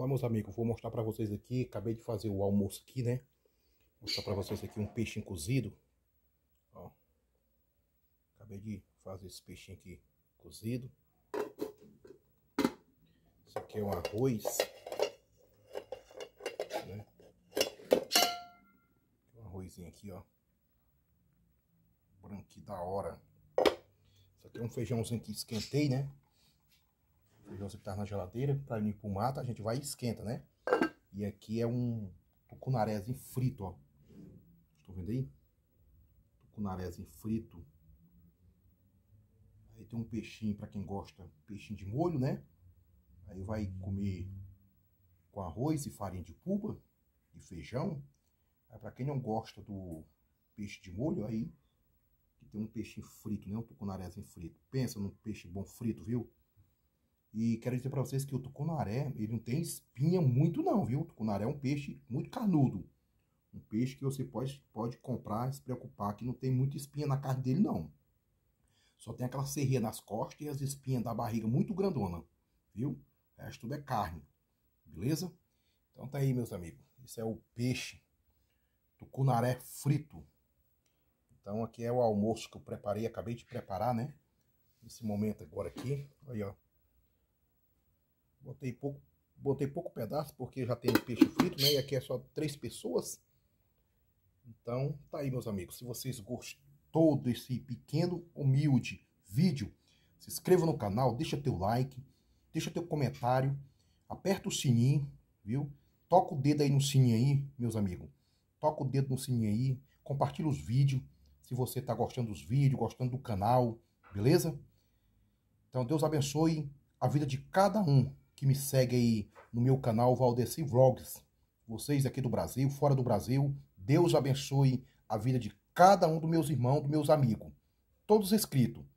Olá meus amigos, vou mostrar para vocês aqui, acabei de fazer o almoço aqui, né? Vou mostrar para vocês aqui um peixinho cozido. Ó. Acabei de fazer esse peixinho aqui cozido. Isso aqui é um arroz. Né? Um arrozinho aqui, ó. Branquinho da hora. Isso aqui é um feijãozinho que esquentei, né? feijão sempre tava na geladeira, para ir pro mato, a gente vai e esquenta, né? E aqui é um tucunarézinho frito, ó. Estão vendo aí? Tucunarézinho frito. Aí tem um peixinho para quem gosta, peixinho de molho, né? Aí vai comer com arroz e farinha de puba e feijão. Aí para quem não gosta do peixe de molho, aí que tem um peixinho frito, né? Um tucunarézinho frito. Pensa num peixe bom frito, viu? E quero dizer para vocês que o tucunaré, ele não tem espinha muito não, viu? O tucunaré é um peixe muito carnudo. Um peixe que você pode, pode comprar se preocupar, que não tem muita espinha na carne dele não. Só tem aquela serrinha nas costas e as espinhas da barriga muito grandona, viu? O resto tudo é carne, beleza? Então tá aí, meus amigos. Esse é o peixe tucunaré frito. Então aqui é o almoço que eu preparei, acabei de preparar, né? Nesse momento agora aqui. Aí, ó. Botei pouco, botei pouco pedaço porque já tem peixe frito, né? E aqui é só três pessoas. Então, tá aí, meus amigos. Se vocês gostou desse pequeno, humilde vídeo, se inscreva no canal, deixa teu like, deixa teu comentário, aperta o sininho, viu? Toca o dedo aí no sininho aí, meus amigos. Toca o dedo no sininho aí, compartilha os vídeos, se você tá gostando dos vídeos, gostando do canal, beleza? Então, Deus abençoe a vida de cada um que me segue aí no meu canal Valdeci Vlogs. Vocês aqui do Brasil, fora do Brasil, Deus abençoe a vida de cada um dos meus irmãos, dos meus amigos. Todos inscritos.